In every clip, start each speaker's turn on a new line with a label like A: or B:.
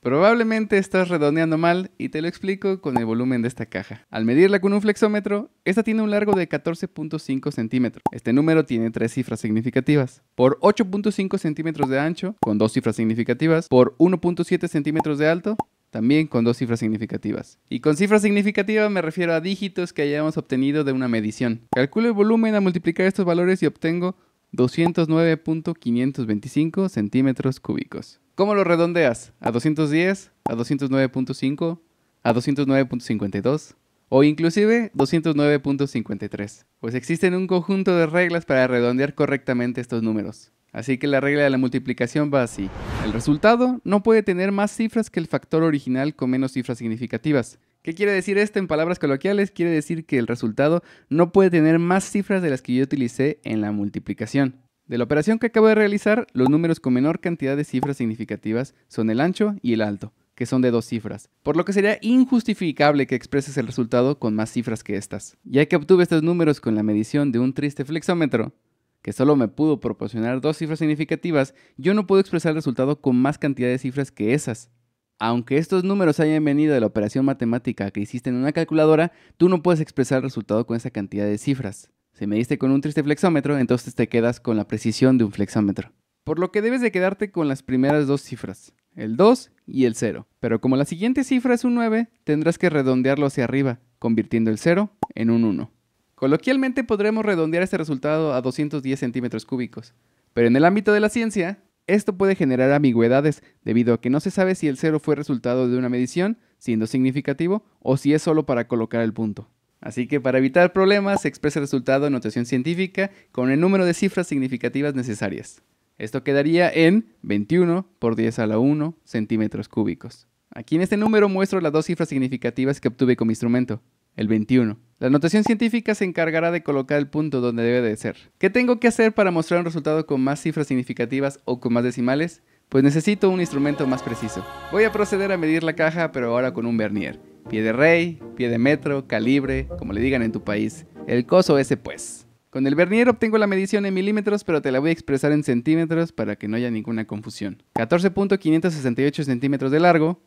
A: Probablemente estás redondeando mal y te lo explico con el volumen de esta caja. Al medirla con un flexómetro, esta tiene un largo de 14.5 centímetros. Este número tiene tres cifras significativas. Por 8.5 centímetros de ancho, con dos cifras significativas. Por 1.7 centímetros de alto, también con dos cifras significativas. Y con cifras significativas me refiero a dígitos que hayamos obtenido de una medición. Calculo el volumen a multiplicar estos valores y obtengo 209.525 centímetros cúbicos. ¿Cómo lo redondeas? ¿A 210? ¿A 209.5? ¿A 209.52? o inclusive 209.53, pues existen un conjunto de reglas para redondear correctamente estos números. Así que la regla de la multiplicación va así. El resultado no puede tener más cifras que el factor original con menos cifras significativas. ¿Qué quiere decir esto en palabras coloquiales? Quiere decir que el resultado no puede tener más cifras de las que yo utilicé en la multiplicación. De la operación que acabo de realizar, los números con menor cantidad de cifras significativas son el ancho y el alto, que son de dos cifras, por lo que sería injustificable que expreses el resultado con más cifras que estas. Ya que obtuve estos números con la medición de un triste flexómetro, que solo me pudo proporcionar dos cifras significativas, yo no puedo expresar el resultado con más cantidad de cifras que esas. Aunque estos números hayan venido de la operación matemática que hiciste en una calculadora, tú no puedes expresar el resultado con esa cantidad de cifras. Si mediste con un triste flexómetro, entonces te quedas con la precisión de un flexómetro. Por lo que debes de quedarte con las primeras dos cifras, el 2 y el 0. Pero como la siguiente cifra es un 9, tendrás que redondearlo hacia arriba, convirtiendo el 0 en un 1. Coloquialmente podremos redondear este resultado a 210 centímetros cúbicos. Pero en el ámbito de la ciencia, esto puede generar ambigüedades, debido a que no se sabe si el 0 fue resultado de una medición, siendo significativo, o si es solo para colocar el punto. Así que para evitar problemas, expresa el resultado en notación científica con el número de cifras significativas necesarias. Esto quedaría en 21 por 10 a la 1 centímetros cúbicos. Aquí en este número muestro las dos cifras significativas que obtuve con mi instrumento, el 21. La notación científica se encargará de colocar el punto donde debe de ser. ¿Qué tengo que hacer para mostrar un resultado con más cifras significativas o con más decimales? Pues necesito un instrumento más preciso. Voy a proceder a medir la caja, pero ahora con un vernier pie de rey, pie de metro, calibre, como le digan en tu país. El coso ese pues. Con el vernier obtengo la medición en milímetros, pero te la voy a expresar en centímetros para que no haya ninguna confusión. 14.568 centímetros de largo,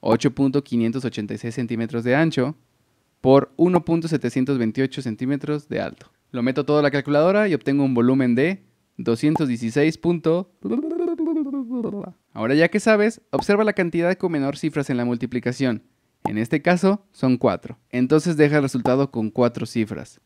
A: 8.586 centímetros de ancho, por 1.728 centímetros de alto. Lo meto todo a la calculadora y obtengo un volumen de 216. Ahora ya que sabes, observa la cantidad con menor cifras en la multiplicación. En este caso son 4. Entonces deja el resultado con 4 cifras.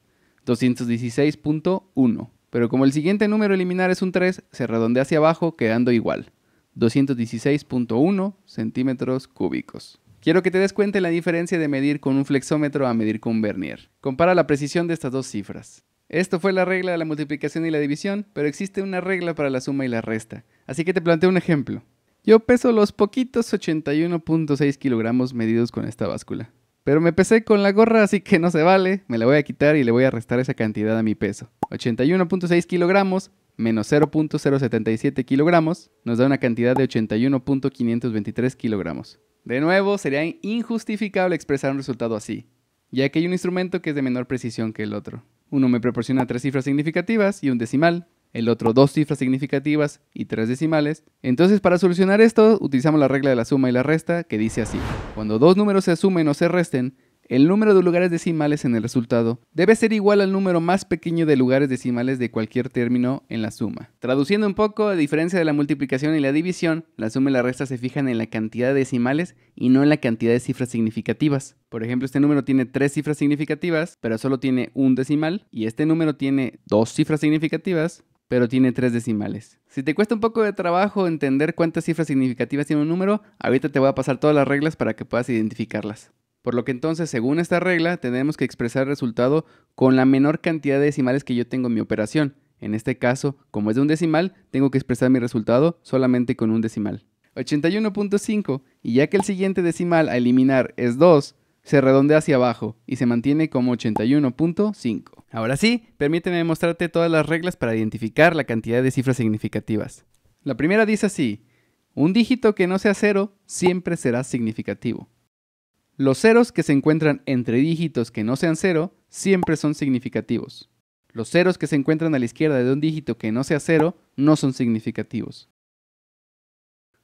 A: 216.1. Pero como el siguiente número eliminar es un 3, se redondea hacia abajo quedando igual. 216.1 centímetros cúbicos. Quiero que te des cuenta la diferencia de medir con un flexómetro a medir con un vernier. Compara la precisión de estas dos cifras. Esto fue la regla de la multiplicación y la división, pero existe una regla para la suma y la resta. Así que te planteo un ejemplo. Yo peso los poquitos 81.6 kilogramos medidos con esta báscula. Pero me pesé con la gorra, así que no se vale. Me la voy a quitar y le voy a restar esa cantidad a mi peso. 81.6 kilogramos menos 0.077 kilogramos nos da una cantidad de 81.523 kilogramos. De nuevo, sería injustificable expresar un resultado así, ya que hay un instrumento que es de menor precisión que el otro. Uno me proporciona tres cifras significativas y un decimal, el otro dos cifras significativas y tres decimales. Entonces para solucionar esto utilizamos la regla de la suma y la resta que dice así. Cuando dos números se sumen o se resten, el número de lugares decimales en el resultado debe ser igual al número más pequeño de lugares decimales de cualquier término en la suma. Traduciendo un poco, a diferencia de la multiplicación y la división, la suma y la resta se fijan en la cantidad de decimales y no en la cantidad de cifras significativas. Por ejemplo, este número tiene tres cifras significativas, pero solo tiene un decimal, y este número tiene dos cifras significativas, pero tiene tres decimales. Si te cuesta un poco de trabajo entender cuántas cifras significativas tiene un número, ahorita te voy a pasar todas las reglas para que puedas identificarlas. Por lo que entonces, según esta regla, tenemos que expresar el resultado con la menor cantidad de decimales que yo tengo en mi operación. En este caso, como es de un decimal, tengo que expresar mi resultado solamente con un decimal. 81.5, y ya que el siguiente decimal a eliminar es 2, se redondea hacia abajo y se mantiene como 81.5. Ahora sí, permíteme mostrarte todas las reglas para identificar la cantidad de cifras significativas. La primera dice así, un dígito que no sea cero siempre será significativo. Los ceros que se encuentran entre dígitos que no sean cero siempre son significativos. Los ceros que se encuentran a la izquierda de un dígito que no sea cero no son significativos.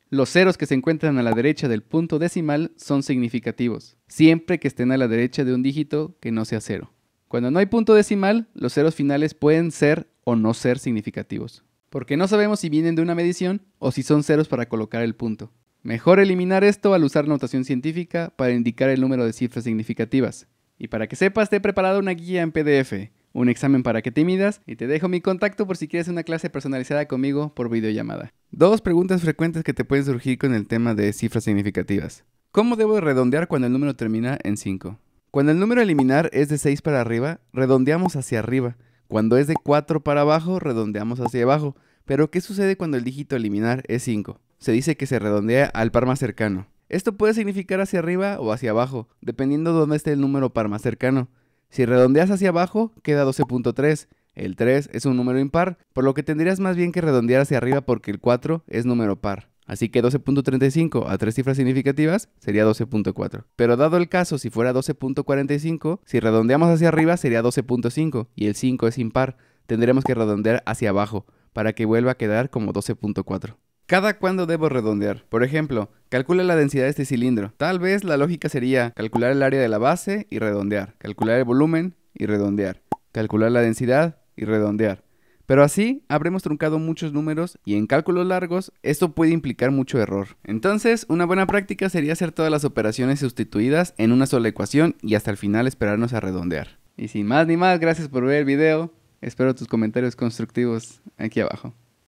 A: Los ceros que se encuentran a la derecha del punto decimal son significativos, siempre que estén a la derecha de un dígito que no sea cero. Cuando no hay punto decimal, los ceros finales pueden ser o no ser significativos, porque no sabemos si vienen de una medición o si son ceros para colocar el punto. Mejor eliminar esto al usar notación científica para indicar el número de cifras significativas. Y para que sepas, te he preparado una guía en PDF, un examen para que te midas y te dejo mi contacto por si quieres una clase personalizada conmigo por videollamada. Dos preguntas frecuentes que te pueden surgir con el tema de cifras significativas. ¿Cómo debo redondear cuando el número termina en 5? Cuando el número a eliminar es de 6 para arriba, redondeamos hacia arriba. Cuando es de 4 para abajo, redondeamos hacia abajo. Pero, ¿qué sucede cuando el dígito a eliminar es 5? Se dice que se redondea al par más cercano. Esto puede significar hacia arriba o hacia abajo, dependiendo de dónde esté el número par más cercano. Si redondeas hacia abajo, queda 12.3. El 3 es un número impar, por lo que tendrías más bien que redondear hacia arriba porque el 4 es número par. Así que 12.35 a tres cifras significativas sería 12.4. Pero dado el caso, si fuera 12.45, si redondeamos hacia arriba sería 12.5 y el 5 es impar. Tendremos que redondear hacia abajo para que vuelva a quedar como 12.4. ¿Cada cuándo debo redondear? Por ejemplo, calcula la densidad de este cilindro. Tal vez la lógica sería calcular el área de la base y redondear, calcular el volumen y redondear, calcular la densidad y redondear pero así habremos truncado muchos números y en cálculos largos esto puede implicar mucho error. Entonces, una buena práctica sería hacer todas las operaciones sustituidas en una sola ecuación y hasta el final esperarnos a redondear. Y sin más ni más, gracias por ver el video. Espero tus comentarios constructivos aquí abajo.